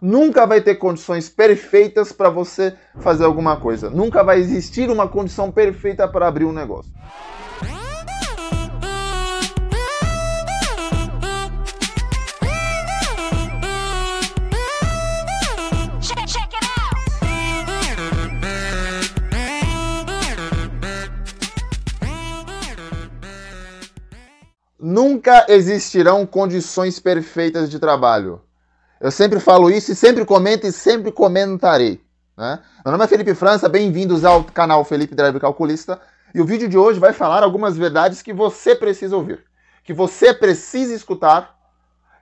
nunca vai ter condições perfeitas para você fazer alguma coisa. Nunca vai existir uma condição perfeita para abrir um negócio. Nunca existirão condições perfeitas de trabalho. Eu sempre falo isso e sempre comento e sempre comentarei. Né? Meu nome é Felipe França, bem-vindos ao canal Felipe Drive Calculista. E o vídeo de hoje vai falar algumas verdades que você precisa ouvir, que você precisa escutar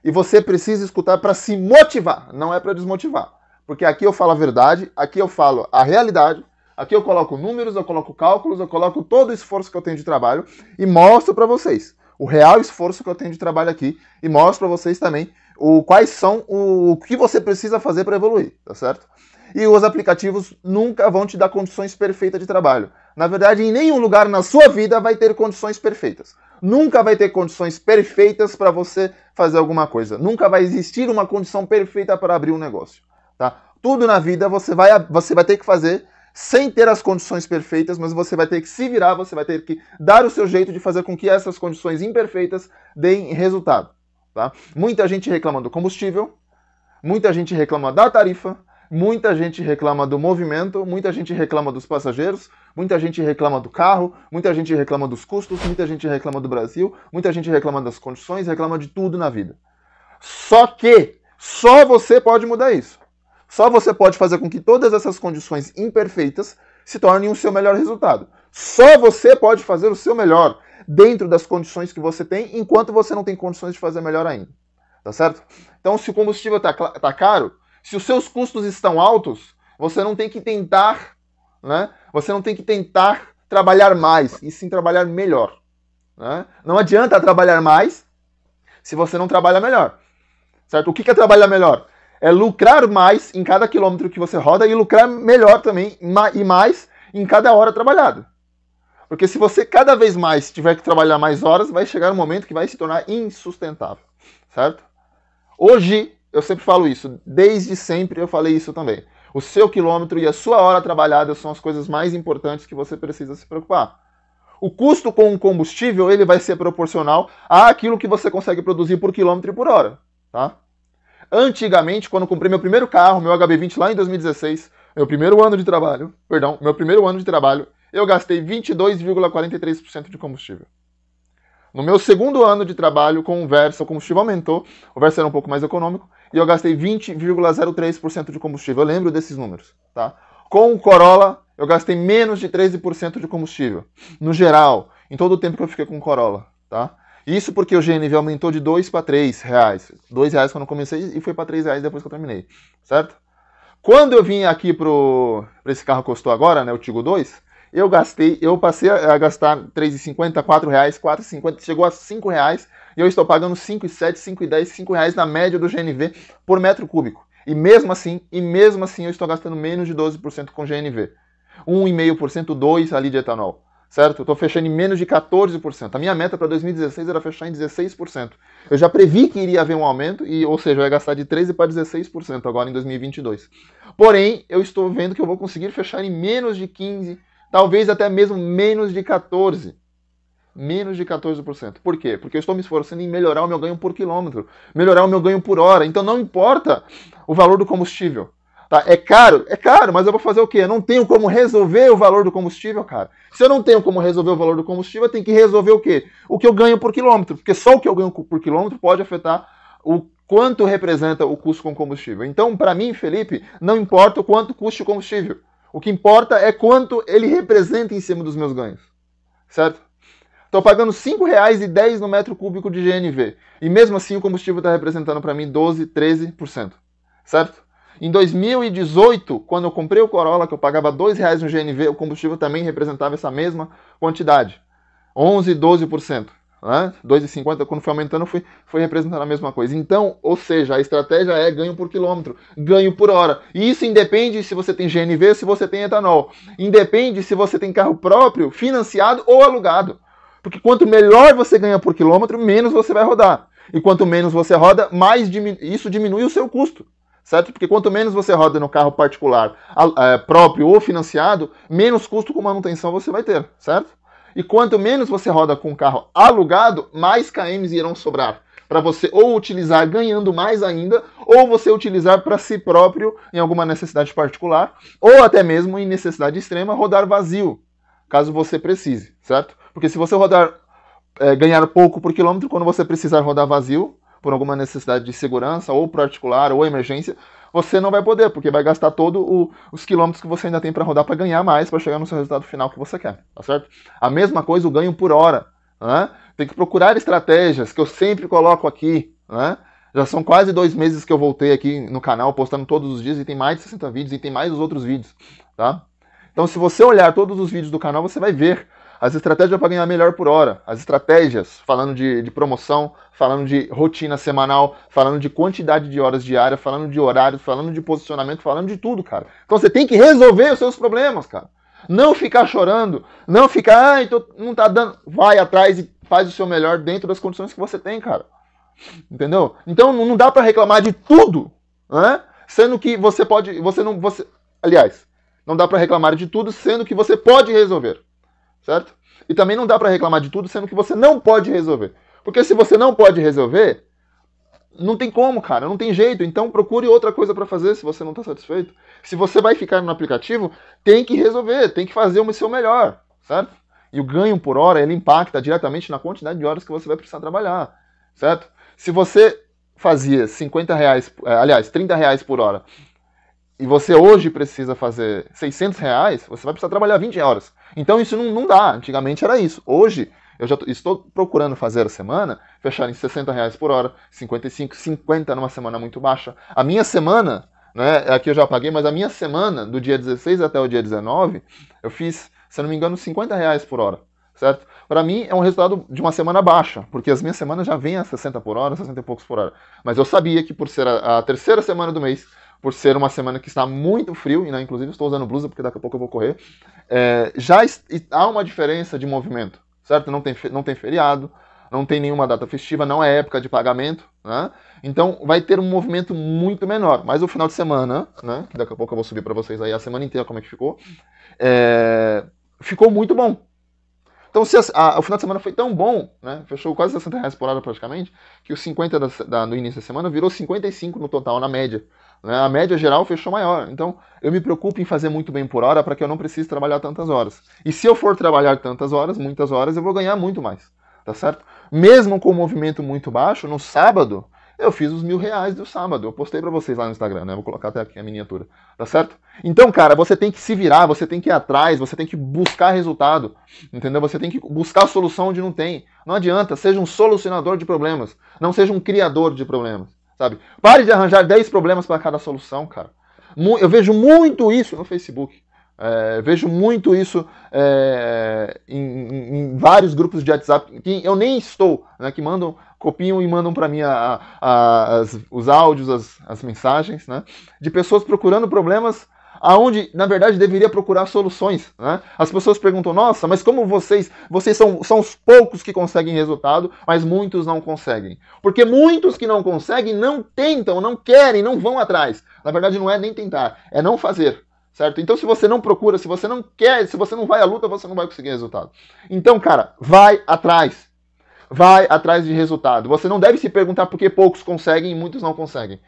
e você precisa escutar para se motivar, não é para desmotivar. Porque aqui eu falo a verdade, aqui eu falo a realidade, aqui eu coloco números, eu coloco cálculos, eu coloco todo o esforço que eu tenho de trabalho e mostro para vocês o real esforço que eu tenho de trabalho aqui e mostro para vocês também o, quais são o, o que você precisa fazer para evoluir, tá certo? E os aplicativos nunca vão te dar condições perfeitas de trabalho. Na verdade, em nenhum lugar na sua vida vai ter condições perfeitas. Nunca vai ter condições perfeitas para você fazer alguma coisa. Nunca vai existir uma condição perfeita para abrir um negócio, tá? Tudo na vida você vai, você vai ter que fazer sem ter as condições perfeitas, mas você vai ter que se virar, você vai ter que dar o seu jeito de fazer com que essas condições imperfeitas deem resultado. Tá? Muita gente reclama do combustível, muita gente reclama da tarifa, muita gente reclama do movimento, muita gente reclama dos passageiros, muita gente reclama do carro, muita gente reclama dos custos, muita gente reclama do Brasil, muita gente reclama das condições, reclama de tudo na vida. Só que só você pode mudar isso. Só você pode fazer com que todas essas condições imperfeitas se tornem o seu melhor resultado. Só você pode fazer o seu melhor dentro das condições que você tem, enquanto você não tem condições de fazer melhor ainda. Tá certo? Então, se o combustível está tá caro, se os seus custos estão altos, você não tem que tentar, né? Você não tem que tentar trabalhar mais, e sim trabalhar melhor. Né? Não adianta trabalhar mais se você não trabalha melhor. Certo? O que é trabalhar melhor? É lucrar mais em cada quilômetro que você roda e lucrar melhor também e mais em cada hora trabalhada. Porque se você cada vez mais tiver que trabalhar mais horas, vai chegar um momento que vai se tornar insustentável, certo? Hoje, eu sempre falo isso, desde sempre eu falei isso também. O seu quilômetro e a sua hora trabalhada são as coisas mais importantes que você precisa se preocupar. O custo com o combustível ele vai ser proporcional àquilo que você consegue produzir por quilômetro e por hora, tá? Antigamente, quando comprei meu primeiro carro, meu HB20 lá em 2016, meu primeiro ano de trabalho, perdão, meu primeiro ano de trabalho, eu gastei 22,43% de combustível. No meu segundo ano de trabalho com o Versa, o combustível aumentou, o Versa era um pouco mais econômico, e eu gastei 20,03% de combustível. Eu lembro desses números, tá? Com o Corolla, eu gastei menos de 13% de combustível, no geral, em todo o tempo que eu fiquei com o Corolla, tá? Isso porque o GNV aumentou de 2 para 3 reais. 2 reais quando eu comecei e foi para 3 reais depois que eu terminei, certo? Quando eu vim aqui para esse carro que eu estou agora, né, o Tigo 2, eu gastei, eu passei a gastar R$ 3,50, R$ reais, R$ 4,50, chegou a R$ reais e eu estou pagando R$ 5,7, R$ 5,10, R$ reais na média do GNV por metro cúbico. E mesmo assim, e mesmo assim eu estou gastando menos de 12% com GNV. 1,5%, 2% ali de etanol. Certo? Eu estou fechando em menos de 14%. A minha meta para 2016 era fechar em 16%. Eu já previ que iria haver um aumento, e, ou seja, eu ia gastar de 13% para 16% agora em 2022. Porém, eu estou vendo que eu vou conseguir fechar em menos de 15% talvez até mesmo menos de 14. Menos de 14%. Por quê? Porque eu estou me esforçando em melhorar o meu ganho por quilômetro, melhorar o meu ganho por hora. Então não importa o valor do combustível. Tá? É caro? É caro, mas eu vou fazer o quê? Eu não tenho como resolver o valor do combustível, cara. Se eu não tenho como resolver o valor do combustível, eu tenho que resolver o quê? O que eu ganho por quilômetro. Porque só o que eu ganho por quilômetro pode afetar o quanto representa o custo com combustível. Então, para mim, Felipe, não importa o quanto custe o combustível. O que importa é quanto ele representa em cima dos meus ganhos. Certo? Estou pagando R$ 5,10 no metro cúbico de GNV. E mesmo assim o combustível está representando para mim 12%, 13%. Certo? Em 2018, quando eu comprei o Corolla, que eu pagava R$ 2,00 no GNV, o combustível também representava essa mesma quantidade. 11%, 12% né? 2,50 quando foi aumentando foi, foi representando a mesma coisa. Então, ou seja, a estratégia é ganho por quilômetro, ganho por hora. E isso independe se você tem GNV, se você tem etanol. Independe se você tem carro próprio, financiado ou alugado. Porque quanto melhor você ganha por quilômetro, menos você vai rodar. E quanto menos você roda, mais diminu isso diminui o seu custo certo? Porque quanto menos você roda no carro particular, é, próprio ou financiado, menos custo com manutenção você vai ter, certo? E quanto menos você roda com um carro alugado, mais KMs irão sobrar para você ou utilizar ganhando mais ainda, ou você utilizar para si próprio em alguma necessidade particular, ou até mesmo em necessidade extrema rodar vazio, caso você precise, certo? Porque se você rodar é, ganhar pouco por quilômetro, quando você precisar rodar vazio por alguma necessidade de segurança ou particular ou emergência, você não vai poder, porque vai gastar todos os quilômetros que você ainda tem para rodar para ganhar mais, para chegar no seu resultado final que você quer, tá certo? A mesma coisa o ganho por hora, né? Tem que procurar estratégias que eu sempre coloco aqui, né? Já são quase dois meses que eu voltei aqui no canal postando todos os dias e tem mais de 60 vídeos e tem mais os outros vídeos, tá? Então, se você olhar todos os vídeos do canal, você vai ver as estratégias para ganhar melhor por hora, as estratégias, falando de, de, promoção, falando de rotina semanal, falando de quantidade de horas diárias, falando de horários, falando de posicionamento, falando de tudo, cara. Então você tem que resolver os seus problemas, cara. Não ficar chorando, não ficar, ah, então não tá dando. Vai atrás e faz o seu melhor dentro das condições que você tem, cara. Entendeu? Então não dá para reclamar de tudo, né? Sendo que você pode, você não, você, aliás, não dá para reclamar de tudo, sendo que você pode resolver certo? E também não dá para reclamar de tudo, sendo que você não pode resolver. Porque se você não pode resolver, não tem como, cara, não tem jeito. Então procure outra coisa para fazer se você não está satisfeito. Se você vai ficar no aplicativo, tem que resolver, tem que fazer o seu melhor, certo? E o ganho por hora, ele impacta diretamente na quantidade de horas que você vai precisar trabalhar, certo? Se você fazia 50 reais, eh, aliás, 30 reais por hora e você hoje precisa fazer 600 reais, você vai precisar trabalhar 20 horas. Então isso não, não dá. Antigamente era isso. Hoje eu já estou procurando fazer a semana fechar em 60 reais por hora, 55, 50 numa semana muito baixa. A minha semana, né, aqui eu já paguei, mas a minha semana, do dia 16 até o dia 19, eu fiz, se não me engano, 50 reais por hora, certo? Para mim é um resultado de uma semana baixa, porque as minhas semanas já vêm a 60 por hora, 60 e poucos por hora. Mas eu sabia que por ser a, a terceira semana do mês, por ser uma semana que está muito frio, e né, inclusive estou usando blusa porque daqui a pouco eu vou correr, é, já há uma diferença de movimento, certo? Não tem, não tem feriado, não tem nenhuma data festiva, não é época de pagamento, né? Então vai ter um movimento muito menor. Mas o final de semana, né? Que daqui a pouco eu vou subir para vocês aí a semana inteira como é que ficou, é, ficou muito bom. Então, se a, a, o final de semana foi tão bom, né? Fechou quase 60 reais por hora praticamente, que os 50 da, da, no início da semana virou 55 no total, na média. Né? A média geral fechou maior. Então, eu me preocupo em fazer muito bem por hora para que eu não precise trabalhar tantas horas. E se eu for trabalhar tantas horas, muitas horas, eu vou ganhar muito mais. Tá certo? Mesmo com o movimento muito baixo, no sábado, eu fiz os mil reais do sábado. Eu postei para vocês lá no Instagram, né? Vou colocar até aqui a miniatura. Tá certo? Então, cara, você tem que se virar, você tem que ir atrás, você tem que buscar resultado. Entendeu? Você tem que buscar solução onde não tem. Não adianta, seja um solucionador de problemas, não seja um criador de problemas. Sabe? Pare de arranjar 10 problemas para cada solução, cara. Eu vejo muito isso no Facebook. É, vejo muito isso é, em, em, vários grupos de WhatsApp que eu nem estou, né, que mandam, copiam e mandam para mim a, a, as, os áudios, as, as mensagens, né, de pessoas procurando problemas aonde na verdade deveria procurar soluções. Né? As pessoas perguntam: nossa, mas como vocês, vocês são, são os poucos que conseguem resultado, mas muitos não conseguem. Porque muitos que não conseguem não tentam, não querem, não vão atrás. Na verdade, não é nem tentar, é não fazer. Certo? Então, se você não procura, se você não quer, se você não vai à luta, você não vai conseguir resultado. Então, cara, vai atrás. Vai atrás de resultado. Você não deve se perguntar por que poucos conseguem e muitos não conseguem.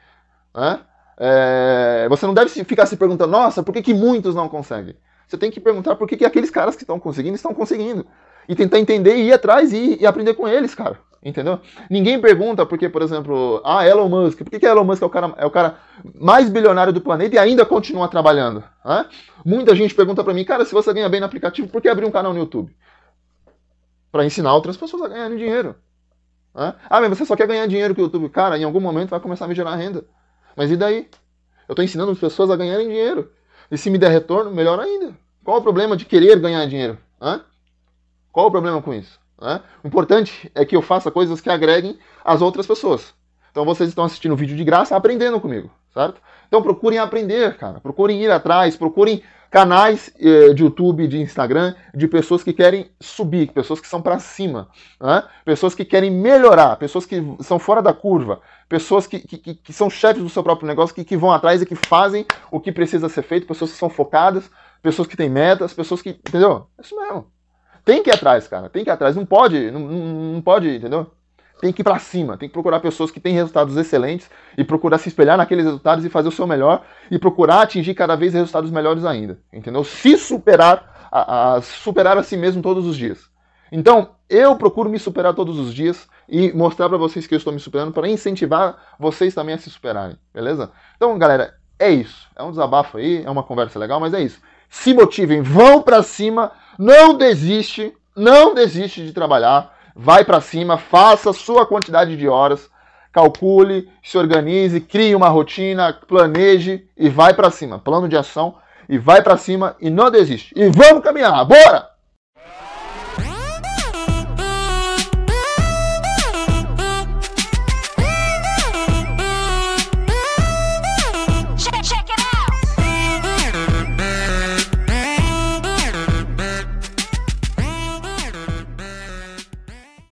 Né? É, você não deve ficar se perguntando, nossa, por que, que muitos não conseguem? Você tem que perguntar por que, que aqueles caras que estão conseguindo estão conseguindo. E tentar entender e ir atrás e, e, aprender com eles, cara. Entendeu? Ninguém pergunta porque, por exemplo, ah, Elon Musk, por que, que Elon Musk é o, cara, é o cara mais bilionário do planeta e ainda continua trabalhando? Né? Muita gente pergunta para mim, cara, se você ganha bem no aplicativo, por que abrir um canal no YouTube? Para ensinar outras pessoas a ganharem dinheiro. Né? Ah, mas você só quer ganhar dinheiro com o YouTube. Cara, em algum momento vai começar a me gerar renda. Mas e daí? Eu estou ensinando as pessoas a ganharem dinheiro. E se me der retorno, melhor ainda. Qual o problema de querer ganhar dinheiro? Hã? Qual o problema com isso? Hã? O importante é que eu faça coisas que agreguem as outras pessoas. Então vocês estão assistindo o vídeo de graça aprendendo comigo, certo? Então procurem aprender, cara. Procurem ir atrás, procurem canais eh, de YouTube, de Instagram, de pessoas que querem subir, pessoas que são para cima, né? pessoas que querem melhorar, pessoas que são fora da curva, pessoas que, que, que são chefes do seu próprio negócio, que, que vão atrás e que fazem o que precisa ser feito, pessoas que são focadas, pessoas que têm metas, pessoas que. Entendeu? É isso mesmo. Tem que ir atrás, cara. Tem que ir atrás. Não pode, não, não pode, entendeu? tem que ir para cima, tem que procurar pessoas que têm resultados excelentes e procurar se espelhar naqueles resultados e fazer o seu melhor e procurar atingir cada vez resultados melhores ainda, entendeu? Se superar, a, a superar a si mesmo todos os dias. Então, eu procuro me superar todos os dias e mostrar para vocês que eu estou me superando para incentivar vocês também a se superarem, beleza? Então, galera, é isso. É um desabafo aí, é uma conversa legal, mas é isso. Se motivem, vão para cima, não desiste, não desiste de trabalhar vai para cima, faça a sua quantidade de horas, calcule, se organize, crie uma rotina, planeje e vai para cima. Plano de ação e vai para cima e não desiste. E vamos caminhar, bora!